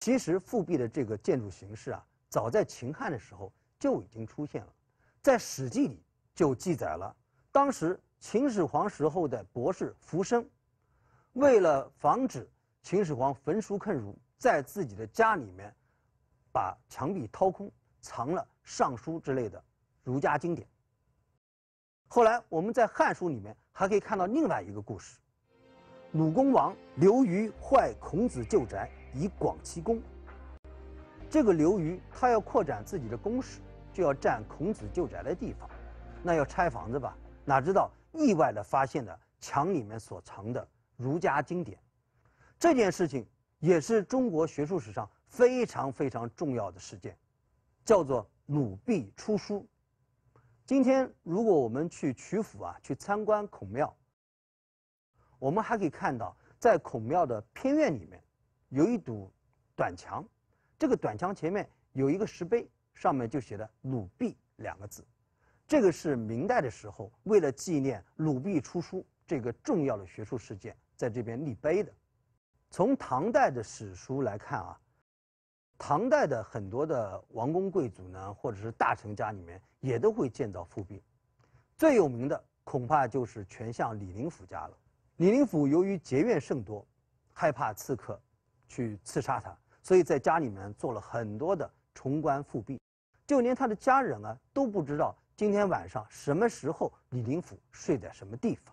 其实复辟的这个建筑形式啊，早在秦汉的时候就已经出现了，在《史记》里就记载了，当时秦始皇时候的博士福生，为了防止秦始皇焚书坑儒，在自己的家里面把墙壁掏空，藏了《尚书》之类的儒家经典。后来我们在《汉书》里面还可以看到另外一个故事，鲁公王刘虞坏孔子旧宅。以广其功。这个刘瑜，他要扩展自己的宫室，就要占孔子旧宅的地方，那要拆房子吧？哪知道意外地发现了墙里面所藏的儒家经典。这件事情也是中国学术史上非常非常重要的事件，叫做鲁毕出书。今天如果我们去曲阜啊，去参观孔庙，我们还可以看到在孔庙的偏院里面。有一堵短墙，这个短墙前面有一个石碑，上面就写的“鲁壁”两个字。这个是明代的时候为了纪念鲁壁出书这个重要的学术事件，在这边立碑的。从唐代的史书来看啊，唐代的很多的王公贵族呢，或者是大臣家里面也都会建造复辟，最有名的恐怕就是全相李林甫家了。李林甫由于结怨甚多，害怕刺客。去刺杀他，所以在家里面做了很多的重关复辟，就连他的家人啊都不知道今天晚上什么时候李林甫睡在什么地方。